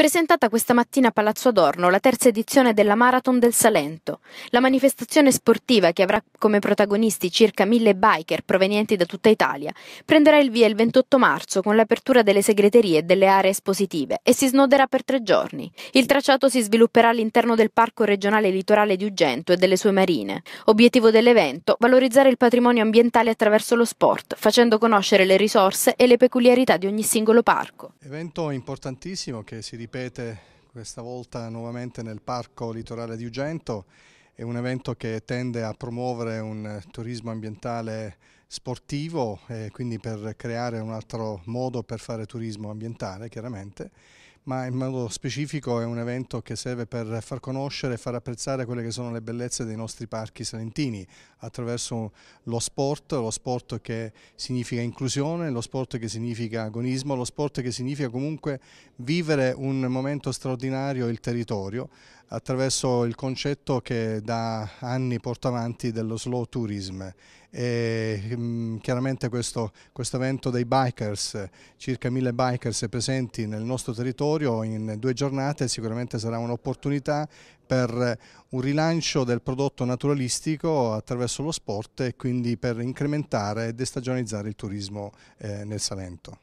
presentata questa mattina a Palazzo Adorno la terza edizione della Marathon del Salento, la manifestazione sportiva che avrà come protagonisti circa mille biker provenienti da tutta Italia, prenderà il via il 28 marzo con l'apertura delle segreterie e delle aree espositive e si snoderà per tre giorni. Il tracciato si svilupperà all'interno del Parco regionale litorale di Ugento e delle sue marine. Obiettivo dell'evento, valorizzare il patrimonio ambientale attraverso lo sport, facendo conoscere le risorse e le peculiarità di ogni singolo parco. Evento importantissimo che si ripete ripete questa volta nuovamente nel Parco Litorale di Ugento. È un evento che tende a promuovere un turismo ambientale sportivo, eh, quindi per creare un altro modo per fare turismo ambientale chiaramente, ma in modo specifico è un evento che serve per far conoscere e far apprezzare quelle che sono le bellezze dei nostri parchi salentini attraverso lo sport, lo sport che significa inclusione, lo sport che significa agonismo, lo sport che significa comunque vivere un momento straordinario il territorio attraverso il concetto che da anni porta avanti dello slow tourism e, mm, chiaramente questo, questo, evento dei bikers, circa mille bikers presenti nel nostro territorio in due giornate sicuramente sarà un'opportunità per un rilancio del prodotto naturalistico attraverso lo sport e quindi per incrementare e destagionalizzare il turismo eh, nel Salento.